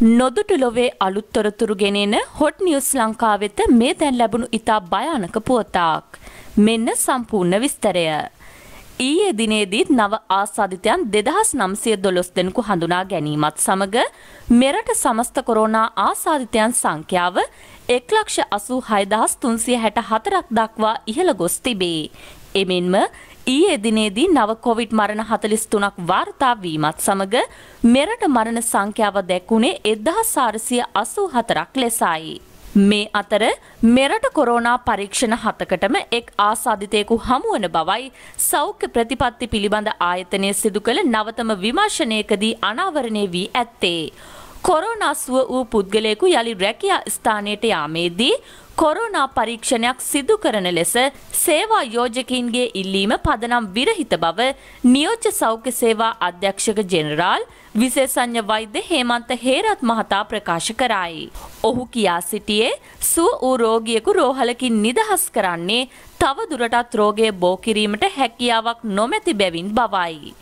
නොදුට ලොවේ අලුත්තොරතුරු ගෙනෙන hot news ලංකාවෙත මේ දැන් ලැබුණු ඉතා භයානක පුවතාක්. මෙන්න සම්පූර්ණ විස්තරය. ඊයේ දිනේදීත් නව ආසාධිතයන් දෙදහස් නම්සය දොළොස් දෙනෙකු හඳුනා ගැනීමත් සමඟ මෙරට සමස්ත කොරෝනා ආසාධිතයන් සංඛ්‍යාව එක්ලක්ෂ අසූ හයදහස් තුන්සිය හැට හතරක් දක්වා ඉහළ ගොස් තිබේ. එමෙන්ම ඊයේ දිනේදී නව කොවිඩ් මරණ 43ක් වාර්තා වීමත් සමග මෙරට මරණ සංඛ්‍යාව දැක්ුණේ 1484ක් ලෙසයි. මේ අතර මෙරට කොරෝනා පරීක්ෂණ හතකටම එක් ආසාධිතයෙකු හමුවන බවයි සෞඛ්‍ය ප්‍රතිපත්ති පිළිබඳ ආයතනය සිදු කළ නවතම විමර්ශනයකදී අනාවරණය වී ඇත්තේ. කොරෝනාසුව වූ පුද්ගලයෙකු යළි රැකියා ස්ථානයට යාමේදී කොරෝනා පරීක්ෂණයක් සිදු කරන ලෙස සේවා යෝජකින්ගේ ඉල්ලීම පදනම් විරහිත බව නියෝජ්‍ය සෞඛ්‍ය සේවා අධ්‍යක්ෂක ජෙනරාල් විශේෂඥ වෛද්‍ය හේමන්ත හේරත් මහතා ප්‍රකාශ කරයි. ඔහු කියා සිටියේ සුව වූ රෝගියෙකු රෝහලකින් නිදහස් කරන්නේ තව දුරටත් රෝගය බෝ කිරීමට හැකියාවක් නොමැති බැවින් බවයි.